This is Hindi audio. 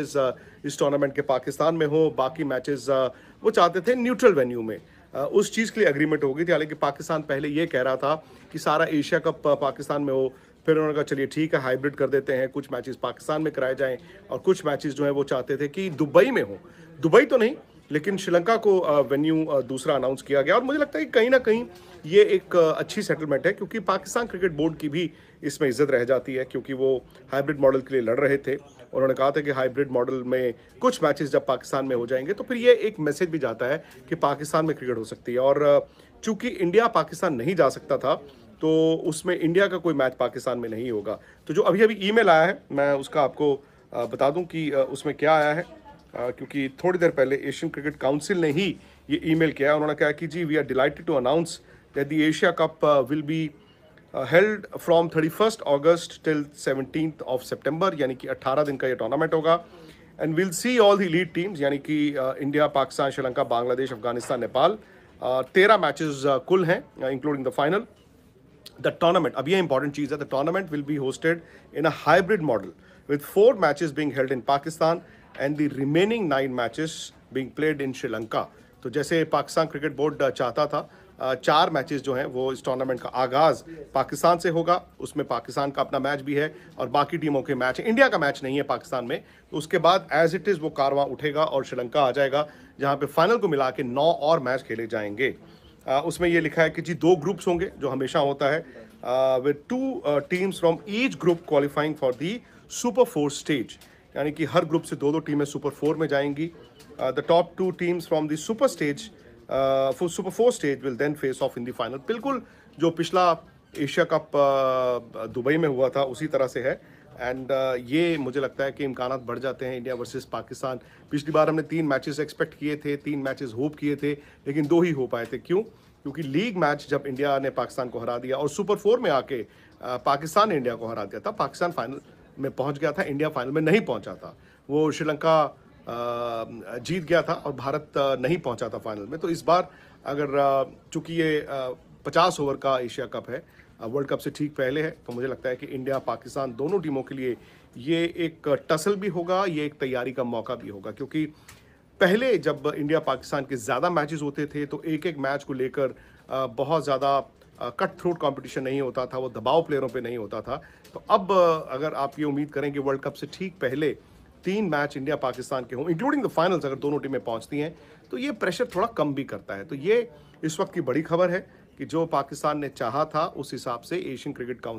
मैचेस uh, इस टूर्नामेंट के पाकिस्तान में हो बाकी मैचेस uh, वो चाहते थे न्यूट्रल वेन्यू में uh, उस चीज़ के लिए अग्रीमेंट हो गई थी हालांकि पाकिस्तान पहले ये कह रहा था कि सारा एशिया कप पाकिस्तान में हो फिर उन्होंने कहा चलिए ठीक है हाइब्रिड कर देते हैं कुछ मैचेस पाकिस्तान में कराए जाएं और कुछ मैचेस जो हैं वो चाहते थे कि दुबई में हो दुबई तो नहीं लेकिन श्रीलंका को वेन्यू दूसरा अनाउंस किया गया और मुझे लगता है कि कहीं ना कहीं ये एक अच्छी सेटलमेंट है क्योंकि पाकिस्तान क्रिकेट बोर्ड की भी इसमें इज्जत रह जाती है क्योंकि वो हाइब्रिड मॉडल के लिए लड़ रहे थे उन्होंने कहा था कि हाइब्रिड मॉडल में कुछ मैचेस जब पाकिस्तान में हो जाएंगे तो फिर ये एक मैसेज भी जाता है कि पाकिस्तान में क्रिकेट हो सकती है और चूंकि इंडिया पाकिस्तान नहीं जा सकता था तो उसमें इंडिया का कोई मैच पाकिस्तान में नहीं होगा तो जो अभी अभी ई आया है मैं उसका आपको बता दूँ कि उसमें क्या आया है क्योंकि थोड़ी देर पहले एशियन क्रिकेट काउंसिल ने ही ये ईमेल किया उन्होंने कहा कि जी we are delighted to announce that the Asia Cup uh, will be held from thirty first August till seventeen of September यानी कि 18 दिन का ये टूर्नामेंट होगा and will see all the lead teams यानी कि इंडिया पाकिस्तान श्रीलंका बांग्लादेश अफगानिस्तान नेपाल तेरह मैचेज uh, कुल हैं including the final the tournament अब ये इंपॉर्टेंट चीज़ है the tournament will be hosted in a hybrid model with four matches being held in Pakistan and the remaining nine matches being played in Sri Lanka तो जैसे पाकिस्तान क्रिकेट बोर्ड uh, चाहता था चार मैचेस जो हैं वो इस टूर्नामेंट का आगाज़ पाकिस्तान से होगा उसमें पाकिस्तान का अपना मैच भी है और बाकी टीमों के मैच इंडिया का मैच नहीं है पाकिस्तान में तो उसके बाद एज इट इज़ वो कारवां उठेगा और श्रीलंका आ जाएगा जहाँ पर फाइनल को मिला के नौ और मैच खेले जाएंगे आ, उसमें ये लिखा है कि जी दो ग्रुप्स होंगे जो हमेशा होता है with two teams from each group qualifying for the super four stage यानी कि हर ग्रुप से दो दो टीमें सुपर फोर में जाएंगी the top two teams from the super stage for super four stage will then face off in the final बिल्कुल जो पिछला एशिया कप uh, दुबई में हुआ था उसी तरह से है एंड uh, ये मुझे लगता है कि इम्कान बढ़ जाते हैं इंडिया वर्सेस पाकिस्तान पिछली बार हमने तीन मैचेस एक्सपेक्ट किए थे तीन मैचेस होप किए थे लेकिन दो ही हो पाए थे क्यों क्योंकि लीग मैच जब इंडिया ने पाकिस्तान को हरा दिया और सुपर फोर में आके uh, पाकिस्तान ने इंडिया को हरा दिया था पाकिस्तान फाइनल में पहुंच गया था इंडिया फाइनल में नहीं पहुंचा था वो श्रीलंका जीत गया था और भारत नहीं पहुंचा था फाइनल में तो इस बार अगर चूंकि ये पचास ओवर का एशिया कप है वर्ल्ड कप से ठीक पहले है तो मुझे लगता है कि इंडिया पाकिस्तान दोनों टीमों के लिए ये एक टसल भी होगा ये एक तैयारी का मौका भी होगा क्योंकि पहले जब इंडिया पाकिस्तान के ज़्यादा मैचेस होते थे तो एक एक मैच को लेकर बहुत ज़्यादा कट थ्रूट कॉम्पिटिशन नहीं होता था वो दबाव प्लेयरों पर नहीं होता था तो अब अगर आप ये उम्मीद करें कि वर्ल्ड कप से ठीक पहले तीन मैच इंडिया पाकिस्तान के हों इंक्लूडिंग द फाइनल्स अगर दोनों टीमें पहुंचती हैं तो ये प्रेशर थोड़ा कम भी करता है तो ये इस वक्त की बड़ी खबर है कि जो पाकिस्तान ने चाहा था उस हिसाब से एशियन क्रिकेट काउंसिल